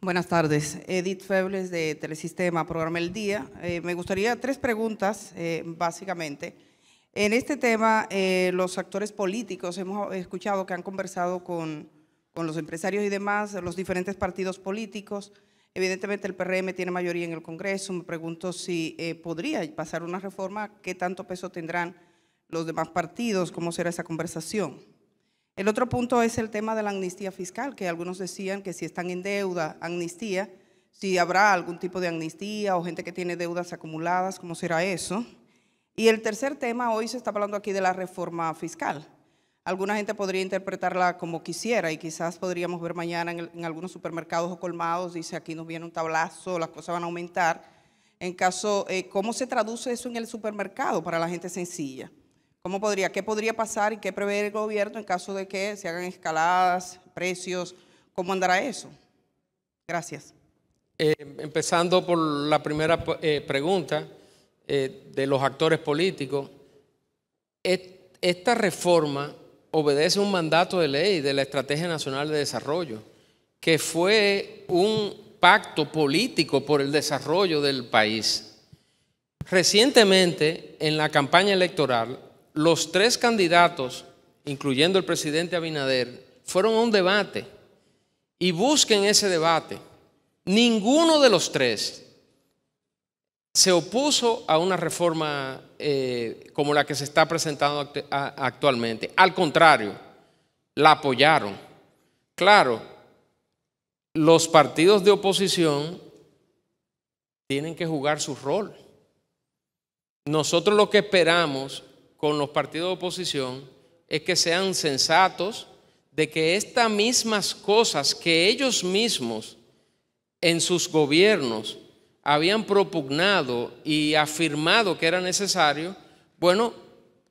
Buenas tardes. Edith Febles de Telesistema, programa El Día. Eh, me gustaría tres preguntas, eh, básicamente. En este tema, eh, los actores políticos hemos escuchado que han conversado con, con, los empresarios y demás, los diferentes partidos políticos. Evidentemente el PRM tiene mayoría en el Congreso. Me pregunto si podría pasar una reforma, qué tanto peso tendrán los demás partidos, cómo será esa conversación. El otro punto es el tema de la amnistía fiscal, que algunos decían que si están en deuda, amnistía, si habrá algún tipo de amnistía o gente que tiene deudas acumuladas, ¿cómo será eso? Y el tercer tema, hoy se está hablando aquí de la reforma fiscal. Alguna gente podría interpretarla como quisiera y quizás podríamos ver mañana en, algunos supermercados o colmados, dice aquí nos viene un tablazo, las cosas van a aumentar. En caso, eh, ¿cómo se traduce eso en el supermercado para la gente sencilla? podría, qué podría pasar y qué prevé el gobierno en caso de que se hagan escaladas, precios? ¿Cómo andará eso? Gracias. Eh, empezando por la primera eh, pregunta eh, de los actores políticos, esta reforma obedece un mandato de ley de la Estrategia Nacional de Desarrollo, que fue un pacto político por el desarrollo del país. Recientemente, en la campaña electoral, los tres candidatos, incluyendo el presidente Abinader, fueron a un debate y busquen ese debate. Ninguno de los tres se opuso a una reforma eh, como la que se está presentando actualmente. Al contrario, la apoyaron. Claro, los partidos de oposición tienen que jugar su rol. Nosotros lo que esperamos con los partidos de oposición es que sean sensatos de que estas mismas cosas que ellos mismos en sus gobiernos habían propugnado y afirmado que era necesario, bueno,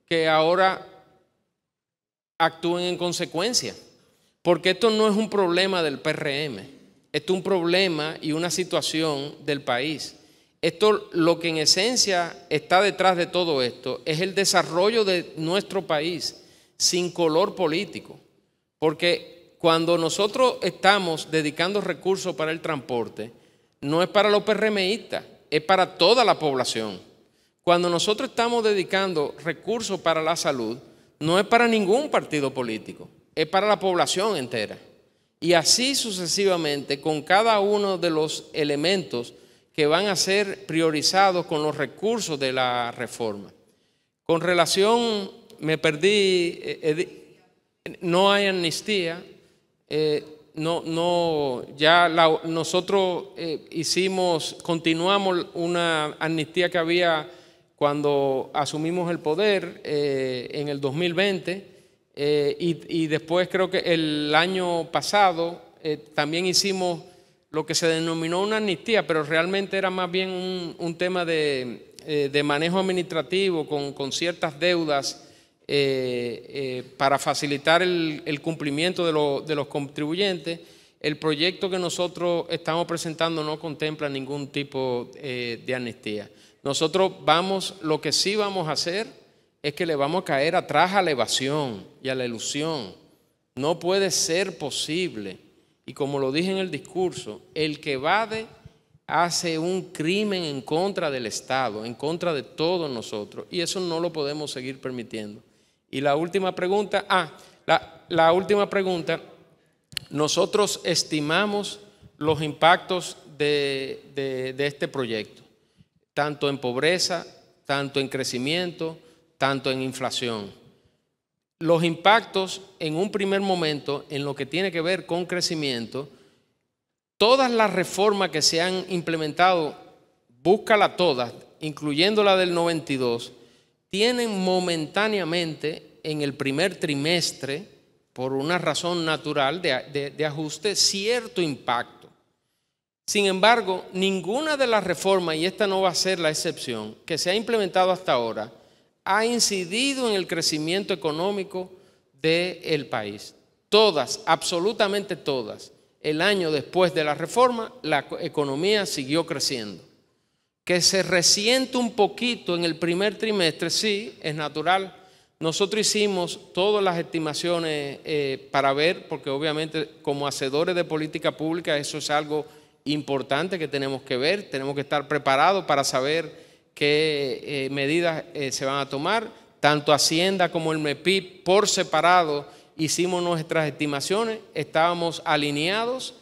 que ahora actúen en consecuencia. Porque esto no es un problema del PRM, esto es un problema y una situación del país. Esto lo que en esencia está detrás de todo esto es el desarrollo de nuestro país sin color político. Porque cuando nosotros estamos dedicando recursos para el transporte, no es para los PRMistas, es para toda la población. Cuando nosotros estamos dedicando recursos para la salud, no es para ningún partido político, es para la población entera. Y así sucesivamente con cada uno de los elementos que van a ser priorizados con los recursos de la reforma. Con relación, me perdí, eh, eh, no hay amnistía, eh, no, no, ya nosotros hicimos, continuamos una amnistía que había cuando asumimos el poder en el 2020 y, y, después creo que el año pasado también hicimos lo que se denominó una amnistía, pero realmente era más bien un, tema eh, de, manejo administrativo con, ciertas deudas eh, eh, para facilitar el, cumplimiento de, de, los contribuyentes. El proyecto que nosotros estamos presentando no contempla ningún tipo de amnistía. Nosotros vamos, lo que sí vamos a hacer es que le vamos a caer atrás a la evasión y a la ilusión. No puede ser posible y como lo dije en el discurso, el que evade hace un crimen en contra del Estado, en contra de todos nosotros. Y eso no lo podemos seguir permitiendo. Y la última pregunta, ah, la, última pregunta, nosotros estimamos los impactos de este proyecto, tanto en pobreza, tanto en crecimiento, tanto en inflación los impactos en un primer momento en lo que tiene que ver con crecimiento, todas las reformas que se han implementado, búscala todas, incluyendo la del 92, tienen momentáneamente en el primer trimestre, por una razón natural de, de ajuste, cierto impacto. Sin embargo, ninguna de las reformas, y esta no va a ser la excepción, que se ha implementado hasta ahora, ha incidido en el crecimiento económico del país. Todas, absolutamente todas. El año después de la reforma, la economía siguió creciendo. Que se resiente un poquito en el primer trimestre, sí, es natural. Nosotros hicimos todas las estimaciones eh, para ver, porque obviamente como hacedores de política pública eso es algo importante que tenemos que ver, tenemos que estar preparados para saber qué eh, medidas eh, se van a tomar. Tanto Hacienda como el MEPI por separado hicimos nuestras estimaciones, estábamos alineados.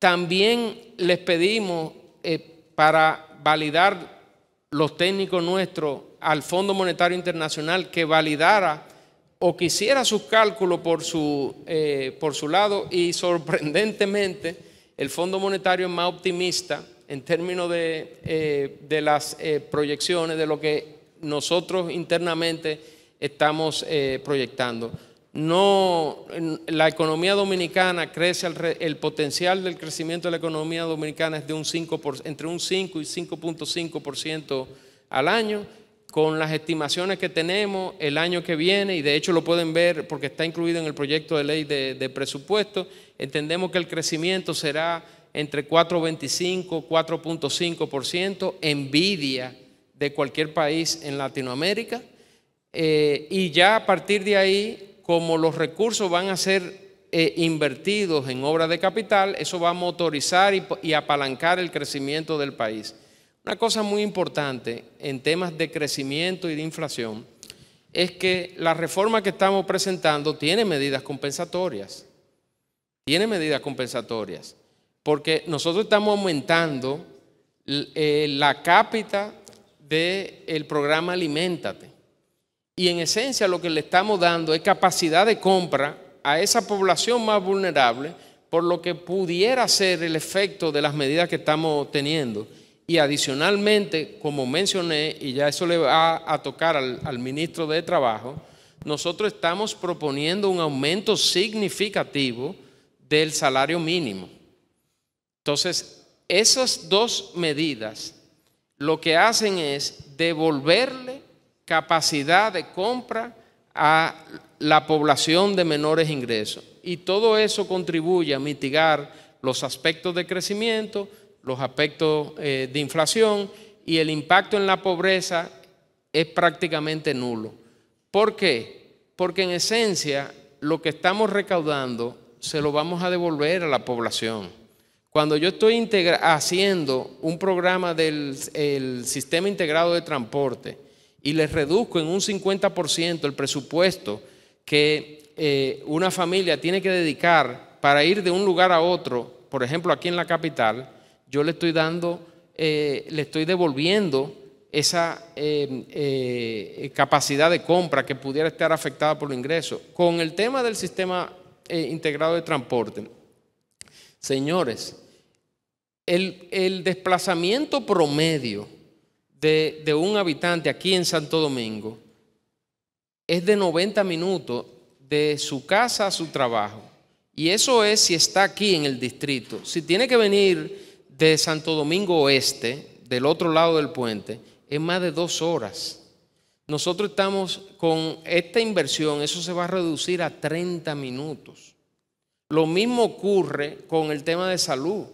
También les pedimos eh, para validar los técnicos nuestros al Fondo Monetario Internacional que validara o que hiciera sus cálculos por su, por su lado y sorprendentemente el Fondo Monetario es más optimista en términos de, eh, las eh, proyecciones, de lo que nosotros internamente estamos eh, proyectando. No, la economía dominicana crece, el, potencial del crecimiento de la economía dominicana es de un 5 entre un 5 y 5.5% al año. Con las estimaciones que tenemos el año que viene, y de hecho lo pueden ver porque está incluido en el proyecto de ley de presupuesto, entendemos que el crecimiento será entre 4.25, 4.5%, envidia de cualquier país en Latinoamérica. Eh, y ya a partir de ahí, como los recursos van a ser eh, invertidos en obra de capital, eso va a motorizar y apalancar el crecimiento del país. Una cosa muy importante en temas de crecimiento y de inflación es que la reforma que estamos presentando tiene medidas compensatorias. Tiene medidas compensatorias porque nosotros estamos aumentando eh, la cápita del programa Alimentate. Y en esencia lo que le estamos dando es capacidad de compra a esa población más vulnerable por lo que pudiera ser el efecto de las medidas que estamos teniendo. Y adicionalmente, como mencioné, y ya eso le va a tocar al ministro de Trabajo, nosotros estamos proponiendo un aumento significativo del salario mínimo. Entonces, esas dos medidas lo que hacen es devolverle capacidad de compra a la población de menores ingresos. Y todo eso contribuye a mitigar los aspectos de crecimiento, los aspectos eh, de inflación y el impacto en la pobreza es prácticamente nulo. ¿Por qué? Porque en esencia lo que estamos recaudando se lo vamos a devolver a la población. Cuando yo estoy haciendo un programa del sistema integrado de transporte y les reduzco en un 50% el presupuesto que eh, una familia tiene que dedicar para ir de un lugar a otro, por ejemplo aquí en la capital, yo le estoy dando, eh, le estoy devolviendo esa em, eh, capacidad de compra que pudiera estar afectada por el ingreso. Con el tema del sistema integrado de transporte, señores, el, desplazamiento promedio de, de, un habitante aquí en Santo Domingo es de 90 minutos de su casa a su trabajo. Y eso es si está aquí en el distrito. Si tiene que venir de Santo Domingo Oeste, del otro lado del puente, es más de dos horas. Nosotros estamos con esta inversión, eso se va a reducir a 30 minutos. Lo mismo ocurre con el tema de salud.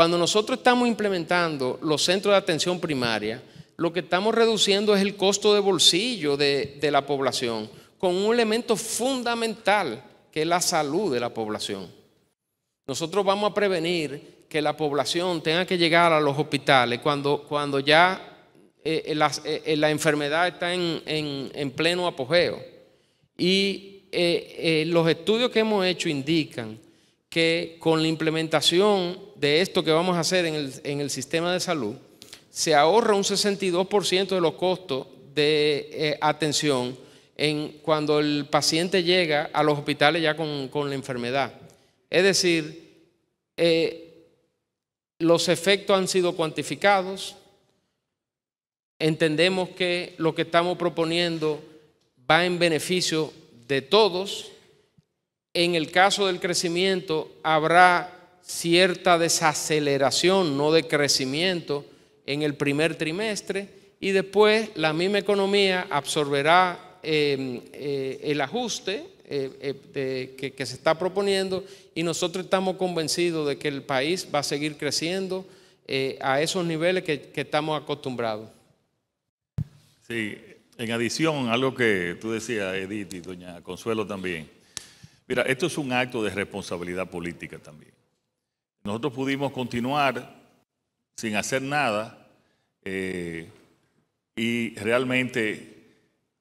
Cuando nosotros estamos implementando los centros de atención primaria, lo que estamos reduciendo es el costo de bolsillo de, la población, con un elemento fundamental que es la salud de la población. Nosotros vamos a prevenir que la población tenga que llegar a los hospitales cuando, cuando ya eh, eh, eh, la, enfermedad está en, pleno apogeo. Y los estudios que hemos hecho indican que con la implementación de esto que vamos a hacer en el, sistema de salud, se ahorra un 62% de los costos de eh, atención en cuando el paciente llega a los hospitales ya con, la enfermedad. Es decir, eh, los efectos han sido cuantificados, entendemos que lo que estamos proponiendo va en beneficio de todos, en el caso del crecimiento habrá cierta desaceleración, no de crecimiento, en el primer trimestre y después la misma economía absorberá em, eh, el ajuste eh, eh, que, se está proponiendo y nosotros estamos convencidos de que el país va a seguir creciendo a esos niveles que, estamos acostumbrados. Sí, en adición, algo que tú decías, Edith y doña Consuelo también Mira, esto es un acto de responsabilidad política también. Nosotros pudimos continuar sin hacer nada eh, y realmente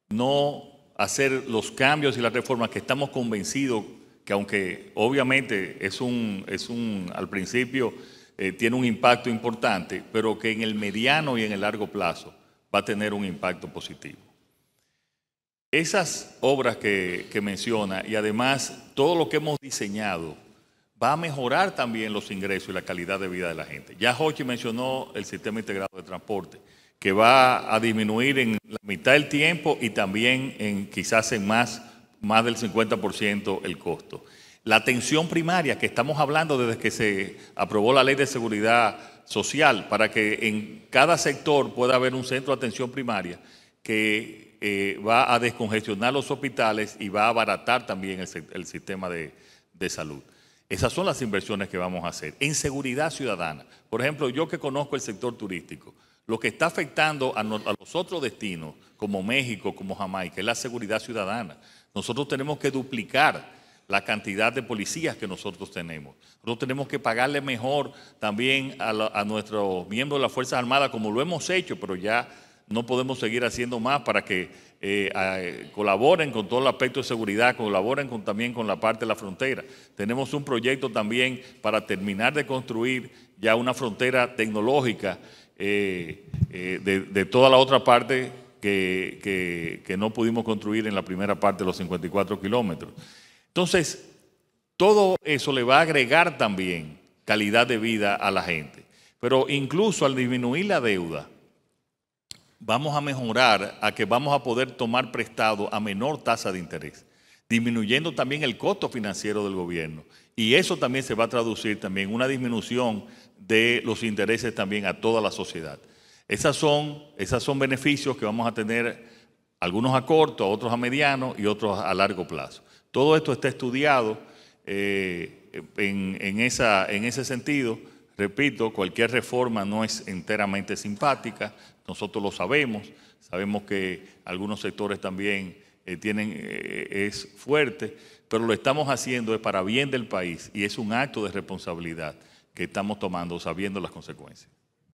no hacer los cambios y las reformas que estamos convencidos que aunque obviamente es un, es un al principio eh, tiene un impacto importante, pero que en el mediano y en el largo plazo va a tener un impacto positivo. Esas obras que, menciona y además todo lo que hemos diseñado va a mejorar también los ingresos y la calidad de vida de la gente. Ya Hochi mencionó el sistema integrado de transporte, que va a disminuir en la mitad del tiempo y también en, quizás en más, más del 50% el costo. La atención primaria, que estamos hablando desde que se aprobó la ley de seguridad social, para que en cada sector pueda haber un centro de atención primaria que eh, va a descongestionar los hospitales y va a abaratar también el, sistema de, salud. Esas son las inversiones que vamos a hacer. En seguridad ciudadana, por ejemplo, yo que conozco el sector turístico, lo que está afectando a, los otros destinos, como México, como Jamaica, es la seguridad ciudadana. Nosotros tenemos que duplicar la cantidad de policías que nosotros tenemos. Nosotros tenemos que pagarle mejor también a, a nuestros miembros de las Fuerzas Armadas, como lo hemos hecho, pero ya no podemos seguir haciendo más para que eh, eh, colaboren con todo el aspecto de seguridad, colaboren con, también con la parte de la frontera. Tenemos un proyecto también para terminar de construir ya una frontera tecnológica eh, de, toda la otra parte que no pudimos construir en la primera parte de los 54 kilómetros. Entonces, todo eso le va a agregar también calidad de vida a la gente. Pero incluso al disminuir la deuda, vamos a mejorar a que vamos a poder tomar prestado a menor tasa de interés, disminuyendo también el costo financiero del gobierno. Y eso también se va a traducir también en una disminución de los intereses también a toda la sociedad. Esas son, esas son beneficios que vamos a tener algunos a corto, otros a mediano y otros a largo plazo. Todo esto está estudiado eh, en ese sentido. Repito, cualquier reforma no es enteramente simpática, nosotros lo sabemos, sabemos que algunos sectores también eh, tienen, eh, es fuerte, pero lo estamos haciendo es para bien del país y es un acto de responsabilidad que estamos tomando sabiendo las consecuencias.